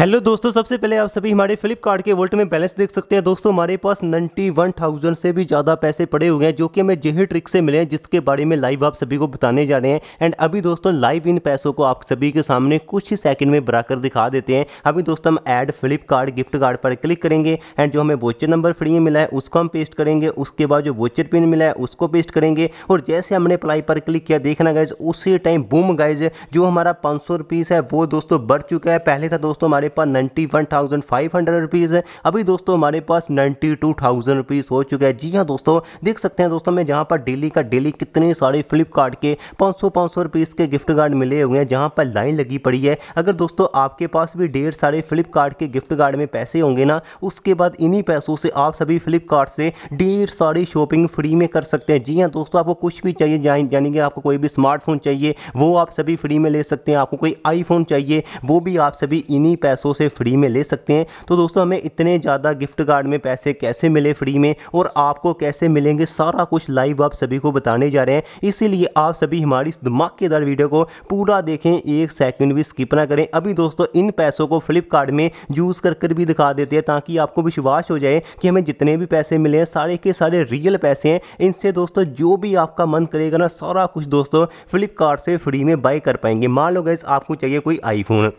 hello दोस्तों सबसे पहले आप सभी हमारे फ्लिपकार्ट के वोल्ट में बैलेंस देख सकते हैं दोस्तों हमारे पास नाइन्टी वन थाउजेंड से भी ज़्यादा पैसे पड़े हुए हैं जो कि हमें जेहे ट्रिक से मिले हैं जिसके बारे में लाइव आप सभी को बताने जा रहे हैं एंड अभी दोस्तों लाइव इन पैसों को आप सभी के सामने कुछ ही सेकंड में बढ़ाकर दिखा देते हैं अभी दोस्तों हम ऐड फ्लिपकार्ट गिफ्ट कार्ड पर क्लिक करेंगे एंड जो हमें वोचर नंबर फ्री में मिला है उसको हम पेस्ट करेंगे उसके बाद जो वोचर पिन मिला है उसको पेस्ट करेंगे और जैसे हमने अप्लाई पर क्लिक किया देखना गाइज उसी टाइम बूम गाइज जो हमारा पाँच सौ है वो दोस्तों बढ़ चुका है पहले था दोस्तों हमारे पास ninety one thousand five hundred rupees है अभी दोस्तों हमारे पास नाइन्टी टू थाउजेंड रुपीज़ हो चुका है जी हाँ दोस्तों देख सकते हैं दोस्तों मैं जहाँ पर डेली का डेली कितने सारे फ्लिपकार्ट के पाँच सौ पाँच सौ रुपीज़ के गिफ्ट कार्ड मिले हुए हैं जहाँ पर लाइन लगी पड़ी है अगर दोस्तों आपके पास भी ढेर सारे फ्लिपकार्ट के गिफ्ट कार्ड में पैसे होंगे ना उसके बाद इन्हीं पैसों से आप सभी फ्लिपकार्ट से ढेर सारी शॉपिंग फ्री में कर सकते हैं जी हाँ दोस्तों आपको कुछ भी चाहिए यानी कि आपको कोई भी स्मार्टफोन चाहिए वो आप सभी फ्री में ले सकते हैं आपको कोई आईफोन चाहिए वो भी आप सभी इन्हीं पैसों पैसों से फ्री में ले सकते हैं तो दोस्तों हमें इतने ज़्यादा गिफ्ट कार्ड में पैसे कैसे मिले फ्री में और आपको कैसे मिलेंगे सारा कुछ लाइव आप सभी को बताने जा रहे हैं इसीलिए आप सभी हमारी इस धमाकेदार वीडियो को पूरा देखें एक सेकंड भी स्किप ना करें अभी दोस्तों इन पैसों को फ्लिपकार्ट में यूज़ कर कर भी दिखा देते हैं ताकि आपको विश्वास हो जाए कि हमें जितने भी पैसे मिले हैं सारे के सारे रियल पैसे हैं इनसे दोस्तों जो भी आपका मन करेगा ना सारा कुछ दोस्तों फ्लिपकार्ट से फ्री में बाई कर पाएंगे मान लो गए आपको चाहिए कोई आईफोन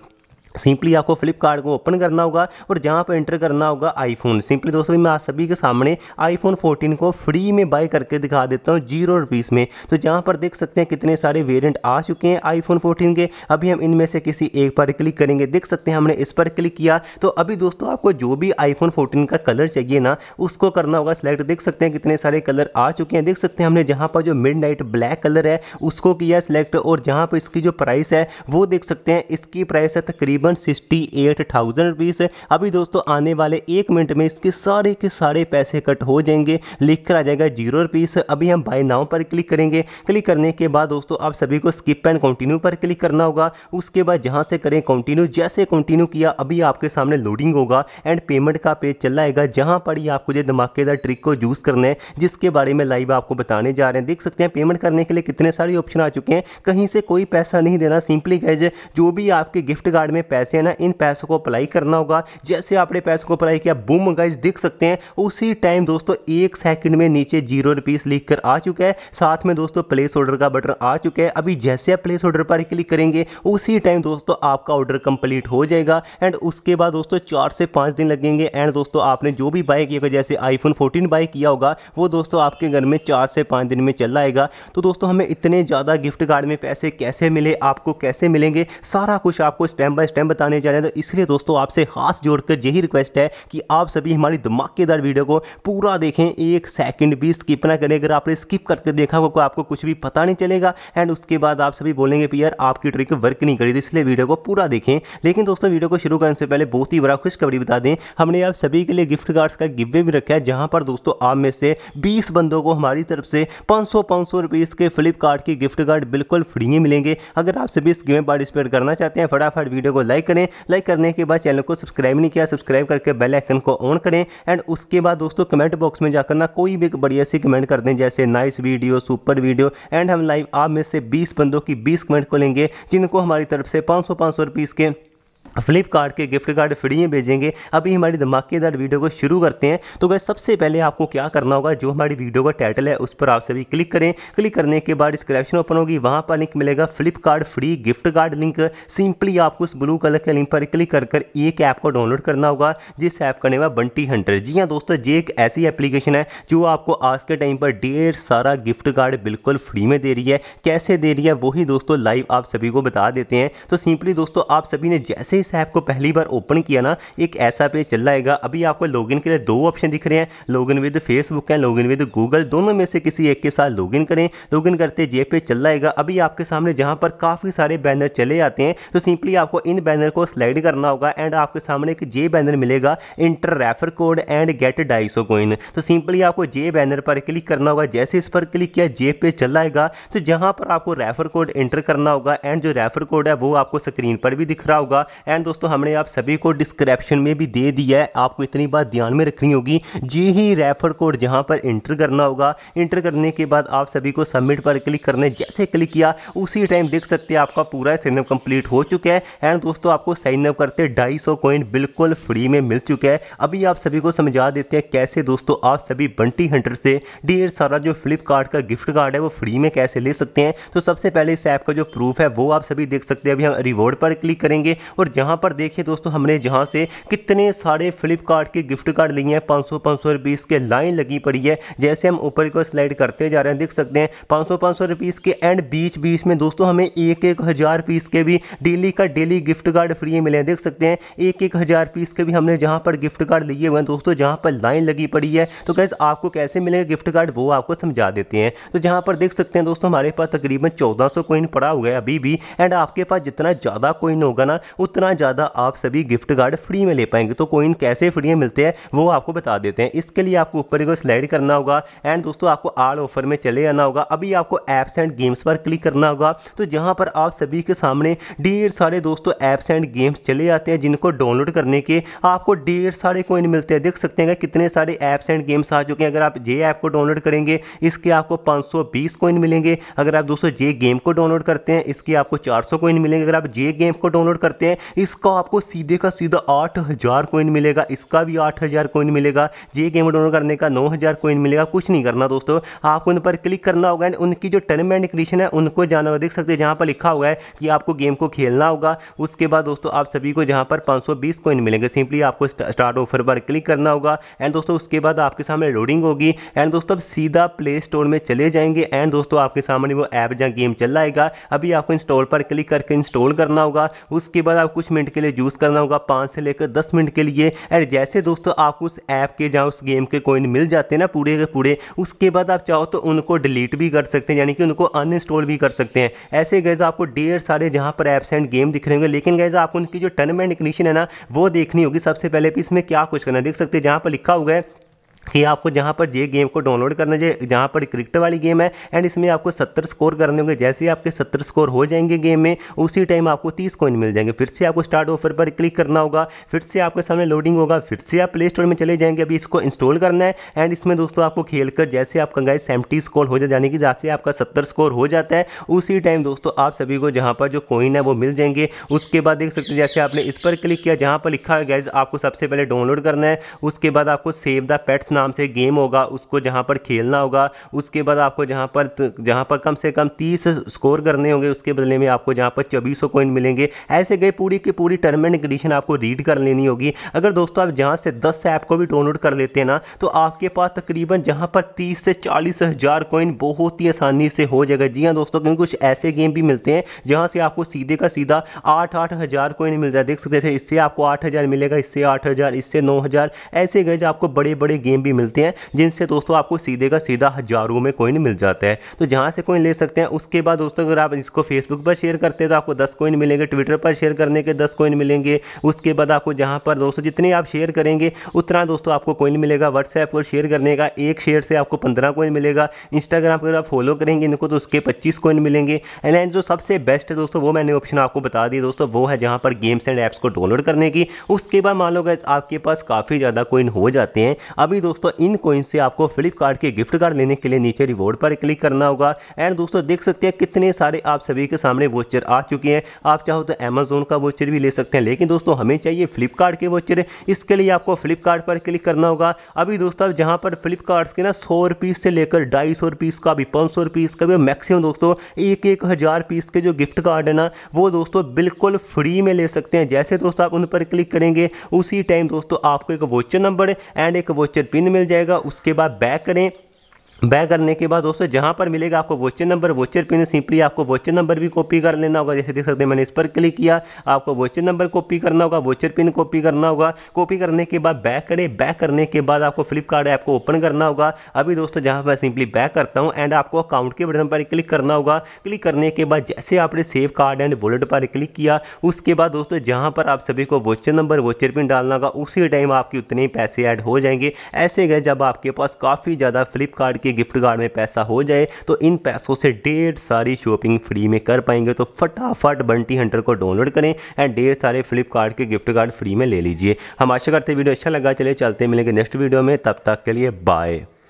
सिंपली आपको फ्लिपकार्ट को ओपन करना होगा और जहाँ पर एंटर करना होगा आईफोन सिंपली दोस्तों मैं आप सभी के सामने आईफोन 14 को फ्री में बाय करके दिखा देता हूँ जीरो रुपीज़ में तो जहाँ पर देख सकते हैं कितने सारे वेरिएंट आ चुके हैं आईफोन 14 के अभी हम इनमें से किसी एक पर क्लिक करेंगे देख सकते हैं हमने इस पर क्लिक किया तो अभी दोस्तों आपको जो भी आईफोन फोर्टीन का कलर चाहिए ना उसको करना होगा सिलेक्ट देख सकते हैं कितने सारे कलर आ चुके हैं देख सकते हैं हमने जहाँ पर जो मिड ब्लैक कलर है उसको किया सिलेक्ट और जहाँ पर इसकी जो प्राइस है वो देख सकते हैं इसकी प्राइस है तकरीब तकरीबन सिक्सटी एट थाउजेंड रुपीज़ अभी दोस्तों आने वाले एक मिनट में इसके सारे के सारे पैसे कट हो जाएंगे लिख कर आ जाएगा जीरो रुपीज़ अभी हम बाय नाउ पर क्लिक करेंगे क्लिक करने के बाद दोस्तों आप सभी को स्किप एंड कंटिन्यू पर क्लिक करना होगा उसके बाद जहाँ से करें कंटिन्यू जैसे कंटिन्यू किया अभी आपके सामने लोडिंग होगा एंड पेमेंट का पेज चल जाएगा जहाँ पर ही आपको जो धमाकेदार ट्रिक को यूज़ करना है जिसके बारे में लाइव आपको बताने जा रहे हैं देख सकते हैं पेमेंट करने के लिए कितने सारे ऑप्शन आ चुके हैं कहीं से कोई पैसा नहीं देना सिंपली गैज जो भी आपके गिफ्ट कार्ड में पैसे हैं ना इन पैसों को अप्लाई करना होगा जैसे आपने पैसों को अप्लाई किया बूम गाइज दिख सकते हैं उसी टाइम दोस्तों एक सेकंड में नीचे जीरो रुपीज़ लिख कर आ चुका है साथ में दोस्तों प्लेस ऑर्डर का बटन आ चुका है अभी जैसे आप प्लेस ऑर्डर पर क्लिक करेंगे उसी टाइम दोस्तों आपका ऑर्डर कंप्लीट हो जाएगा एंड उसके बाद दोस्तों चार से पाँच दिन लगेंगे एंड दोस्तों आपने जो भी बाय किया जैसे आईफोन फोर्टीन बाय किया होगा वो दोस्तों आपके घर में चार से पाँच दिन में चल आएगा तो दोस्तों हमें इतने ज़्यादा गिफ्ट कार्ड में पैसे कैसे मिले आपको कैसे मिलेंगे सारा कुछ आपको स्टेप बाय स्टेप आइटम बताने जा रहे हैं तो इसलिए दोस्तों आपसे हाथ जोड़कर यही रिक्वेस्ट है कि आप सभी हमारी धमाकेदार वीडियो को पूरा देखें एक सेकंड भी स्किप ना करें अगर आपने स्किप करके देखा होगा आपको कुछ भी पता नहीं चलेगा एंड उसके बाद आप सभी बोलेंगे कि यार आपकी ट्रिक वर्क नहीं करी तो इसलिए वीडियो को पूरा देखें लेकिन दोस्तों वीडियो को शुरू करने से पहले बहुत ही बड़ा खुशखबरी बता दें हमने आप सभी के लिए गिफ्ट कार्ड्स का गिवे भी रखा है जहाँ पर दोस्तों आप में से बीस बंदों को हमारी तरफ से पाँच सौ पाँच सौ रुपये इसके फ्लिपकार्ट के गिफ्ट कार्ड बिल्कुल फ्री में मिलेंगे अगर आप सभी इस गेम में पार्टिसिपेट करना चाहते हैं फटाफट वीडियो को लाइक करें लाइक करने के बाद चैनल को सब्सक्राइब नहीं किया सब्सक्राइब करके बेल आइकन को ऑन करें एंड उसके बाद दोस्तों कमेंट बॉक्स में जाकर ना कोई भी बढ़िया सी कमेंट कर दें जैसे nice video super video and हम लाइव आप में से बीस बंदों की बीस कमेंट को लेंगे जिनको हमारी तरफ से पाँच सौ पाँच सौ रुपीज़ के फ्लिपकार्ट के गिफ्ट कार्ड फ्री में भेजेंगे अभी हमारी धमाकेदार वीडियो को शुरू करते हैं तो गए सबसे पहले आपको क्या करना होगा जो हमारी वीडियो का टाइटल है उस पर आप सभी क्लिक करें क्लिक करने के बाद डिस्क्रिप्शन ओपन होगी वहाँ पर लिंक मिलेगा Flipkart free gift card link simply आपको उस ब्लू कलर के लिंक पर क्लिक कर कर एक ऐप को डाउनलोड करना होगा जिस ऐप का नाम है बंटी हंटर जी हाँ दोस्तों ये एक ऐसी एप्लीकेशन है जो आपको आज के टाइम पर ढेर सारा गिफ्ट कार्ड बिल्कुल फ्री में दे रही है कैसे दे रही है वही दोस्तों लाइव आप सभी को बता देते हैं तो सिंपली दोस्तों आप सभी ने जैसे इस ऐप को पहली बार ओपन किया ना एक ऐसा पेज चल जाएगा अभी आपको लॉगिन के लिए दो ऑप्शन दिख रहे हैं login with Facebook and login with Google दोनों में से किसी एक के साथ लॉगिन करें लॉगिन करते ये पेज चल जाएगा अभी आपके सामने जहां पर काफ़ी सारे बैनर चले आते हैं तो सिंपली आपको इन बैनर को स्लाइड करना होगा एंड आपके सामने एक जे बैनर मिलेगा enter refer code and get ढाई सौ कोइन तो सिंपली आपको जे बैनर पर क्लिक करना होगा जैसे इस पर क्लिक किया जे पे चल जाएगा तो जहां पर आपको रेफर कोड इंटर करना होगा एंड जो रेफर कोड है वो आपको स्क्रीन पर भी दिख रहा होगा एंड दोस्तों हमने आप सभी को डिस्क्रिप्शन में भी दे दिया है आपको इतनी बात ध्यान में रखनी होगी जी ही रेफर कोड जहां पर इंटर करना होगा इंटर करने के बाद आप सभी को सबमिट पर क्लिक करने जैसे क्लिक किया उसी टाइम देख सकते हैं आपका पूरा साइनअप कंप्लीट हो चुका है एंड दोस्तों आपको साइनअप करते ढाई सौ कॉइन बिल्कुल फ्री में मिल चुका है अभी आप सभी को समझा देते हैं कैसे दोस्तों आप सभी बंटी हंटर से ढेर सारा जो फ्लिपकार्ट का गिफ्ट कार्ड है वो फ्री में कैसे ले सकते हैं तो सबसे पहले इस ऐप का जो प्रूफ है वो आप सभी देख सकते हैं अभी हम रिवॉर्ड पर क्लिक करेंगे और यहाँ पर देखिए दोस्तों हमने जहाँ से कितने सारे फ्लिपकार्ट के गिफ्ट कार्ड लिए हैं पाँच सौ पाँच सौ रुपीज़ के लाइन लगी पड़ी है जैसे हम ऊपर को स्लाइड करते जा रहे हैं देख सकते हैं पाँच सौ पाँच सौ रुपीज़ के एंड बीच बीच में दोस्तों हमें एक एक हज़ार पीस के भी डेली का डेली गिफ्ट कार्ड फ्री मिले हैं देख सकते हैं एक एक हज़ार पीस के भी हमने जहाँ पर गिफ्ट कार्ड लिए हुए हैं दोस्तों जहाँ पर लाइन लगी पड़ी है तो कैसे आपको कैसे मिलेगा गिफ्ट कार्ड वो आपको समझा देते हैं तो जहाँ पर देख सकते हैं दोस्तों हमारे पास तकरीबन चौदह सौ पड़ा हुआ है अभी भी एंड आपके पास जितना ज़्यादा कोइन होगा ना उतना जितना ज़्यादा आप सभी गिफ्ट कार्ड फ्री में ले पाएंगे तो कोइन कैसे फ्री में मिलते हैं वो आपको बता देते हैं इसके लिए आपको ऊपर को स्लाइड करना होगा एंड दोस्तों आपको आल ऑफर में चले आना होगा अभी आपको ऐप्स एंड गेम्स पर क्लिक करना होगा तो जहाँ पर आप सभी के सामने ढेर सारे दोस्तों ऐप्स एंड गेम्स चले आते हैं जिनको डाउनलोड करने के आपको ढेर सारे कोइन मिलते हैं देख सकते हैं कितने सारे ऐप्स एंड गेम्स आ चुके हैं अगर आप जे ऐप को डाउनलोड करेंगे इसके आपको 520 कॉइन मिलेंगे अगर आप दोस्तों जे गेम को डाउनलोड करते हैं इसके आपको 400 कोइन मिलेंगे अगर आप जे गेम को डाउनलोड करते हैं इसका आपको सीधे का सीधा आठ हज़ार कोइन मिलेगा इसका भी आठ हज़ार कोइन मिलेगा ये गेम डाउनलोड करने का नौ हज़ार कोइन मिलेगा कुछ नहीं करना दोस्तों आपको उन पर क्लिक करना होगा एंड उनकी जो टर्म एंड कंडीशन है उनको जाना होगा देख सकते हैं जहाँ पर लिखा हुआ है कि आपको गेम को खेलना होगा उसके बाद दोस्तों आप सभी को जहाँ पर पाँच कोइन मिलेंगे सिंपली आपको स्टार्ट ऑफर पर क्लिक करना होगा एंड दोस्तों उसके बाद आपके सामने लोडिंग होगी एंड दोस्तों अब सीधा प्ले स्टोर में चले जाएंगे एंड दोस्तों आपके सामने वो ऐप जहाँ गेम चल रहा है अभी आपको इंस्टॉल पर क्लिक करके इंस्टॉल करना होगा उसके बाद आप कुछ कुछ मिनट के लिए यूज़ करना होगा पाँच से लेकर दस मिनट के लिए एंड जैसे दोस्तों आपको उस ऐप के जहाँ उस गेम के कोइन मिल जाते हैं ना पूरे के पूरे उसके बाद आप चाहो तो उनको डिलीट भी कर सकते हैं यानी कि उनको अनइंस्टॉल भी कर सकते हैं ऐसे गए आपको ढेर सारे जहाँ पर ऐप्स एंड गेम दिख रहे होंगे लेकिन गए आपको उनकी जो टर्म एंड कंडीशन है ना वो देखनी होगी सबसे पहले भी इसमें क्या कुछ करना देख सकते हैं जहाँ पर लिखा हुआ है कि आपको जहाँ पर ये गेम को डाउनलोड करना चाहिए जहाँ पर क्रिकेट वाली गेम है एंड इसमें आपको सत्तर स्कोर करने होंगे जैसे ही आपके सत्तर स्कोर हो जाएंगे गेम में उसी टाइम आपको तीस कॉइन मिल जाएंगे फिर से आपको स्टार्ट ऑफर पर क्लिक करना होगा फिर से आपके सामने लोडिंग होगा फिर से आप प्ले स्टोर में चले जाएंगे अभी इसको इंस्टॉल करना है एंड इसमें दोस्तों आपको खेल कर जैसे आपका गाइस सेवेंटी स्कोर हो जाने की जहाँ से आपका सत्तर स्कोर हो जाता है उसी टाइम दोस्तों आप सभी को जहाँ पर जो कॉइन है वो मिल जाएंगे उसके बाद देख सकते हैं जैसे आपने इस पर क्लिक किया जहाँ पर लिखा है गैस आपको सबसे पहले डाउनलोड करना है उसके बाद आपको सेव द पैट्स नाम से गेम होगा उसको जहाँ पर खेलना होगा उसके बाद आपको जहाँ पर जहाँ पर कम से कम तीस स्कोर करने होंगे उसके बदले में आपको जहाँ पर सौ कोइन मिलेंगे ऐसे गए पूरी की पूरी टर्म एंड कंडीशन आपको रीड कर लेनी होगी अगर दोस्तों आप जहाँ से दस ऐप को भी डाउनलोड कर लेते हैं ना तो आपके पास तकरीबन जहाँ पर तीस से चालीस हज़ार कॉइन बहुत ही आसानी से हो जाएगा जी हाँ दोस्तों क्योंकि कुछ ऐसे गेम भी मिलते हैं जहाँ से आपको सीधे का सीधा आठ आठ हज़ार कोइन मिल जाए देख सकते थे इससे आपको आठ हज़ार मिलेगा इससे आठ हज़ार इससे नौ हज़ार ऐसे गए जो आपको बड़े बड़े गेम कॉइन भी मिलते हैं जिनसे दोस्तों आपको सीधे का सीधा हज़ारों में कॉइन मिल जाता है तो जहाँ से कॉइन ले सकते हैं उसके बाद दोस्तों अगर आप इसको फेसबुक पर शेयर करते हैं तो आपको दस कॉइन मिलेंगे ट्विटर पर शेयर करने के दस कॉइन मिलेंगे उसके बाद आपको जहाँ पर दोस्तों जितने आप शेयर करेंगे उतना दोस्तों आपको कॉइन मिलेगा व्हाट्सएप पर शेयर करने का एक शेयर से आपको पंद्रह कॉइन मिलेगा इंस्टाग्राम पर आप फॉलो करेंगे इनको तो उसके पच्चीस कॉइन मिलेंगे एंड जो सबसे बेस्ट है दोस्तों वो मैंने ऑप्शन आपको बता दी दोस्तों वो है जहाँ पर गेम्स एंड ऐप्स को डाउनलोड करने की उसके बाद मान लो आपके पास काफ़ी ज़्यादा कॉइन हो जाते हैं अभी दोस्तों दोस्तों इन कोइन से आपको फ्लिपकार्ट के गिफ्ट कार्ड लेने के लिए नीचे रिवॉर्ड पर क्लिक करना होगा एंड दोस्तों देख सकते हैं कितने सारे आप सभी के सामने वोचर आ चुके हैं आप चाहो तो अमेजोन का वोचर भी ले सकते हैं लेकिन दोस्तों हमें चाहिए फ्लिपकार्ट के वोचर इसके लिए आपको फ्लिपकार्ट पर क्लिक करना होगा अभी दोस्तों जहाँ पर फ्लिपकार्ट के ना सौ रुपीस से लेकर ढाई सौ रुपीस का भी पाँच सौ रुपीस का भी मैक्सिमम दोस्तों एक एक हज़ार पीस के जो गिफ्ट कार्ड है ना वो दोस्तों बिल्कुल फ्री में ले सकते हैं जैसे दोस्तों आप उन पर क्लिक करेंगे उसी टाइम दोस्तों आपको एक वोचर नंबर एंड एक वोचर पिन विन मिल जाएगा उसके बाद बैक करें बै करने के बाद दोस्तों जहाँ पर मिलेगा आपको voucher number voucher pin simply आपको वोचर नंबर भी कॉपी कर लेना होगा जैसे देख सकते हैं मैंने इस पर क्लिक किया आपको वोचर नंबर कॉपी करना होगा वोचर पिन कॉपी करना होगा कॉपी करने के बाद बैक करें बैक करने के बाद आपको फ्लिपकार्ट ऐप को ओपन करना होगा अभी दोस्तों जहाँ पर सिंपली बैक करता हूँ एंड आपको अकाउंट के बटन पर क्लिक करना होगा क्लिक करने के बाद जैसे आपने सेव कार्ड एंड वॉलेट पर क्लिक किया उसके बाद दोस्तों जहाँ पर आप सभी को वोचर नंबर वोचर पिन डालना होगा उसी टाइम आपके उतने पैसे ऐड हो जाएंगे ऐसे गए जब आपके पास काफ़ी ज़्यादा फ्लिपकार्ट के के गिफ्ट कार्ड में पैसा हो जाए तो इन पैसों से ढेर सारी शॉपिंग फ्री में कर पाएंगे तो फटाफट बंटी हंटर को डाउनलोड करें एंड ढेर सारे फ्लिपकार्ट के गिफ्ट कार्ड फ्री में ले लीजिए हम आशा करते वीडियो अच्छा लगा चले चलते मिलेंगे नेक्स्ट वीडियो में तब तक के लिए बाय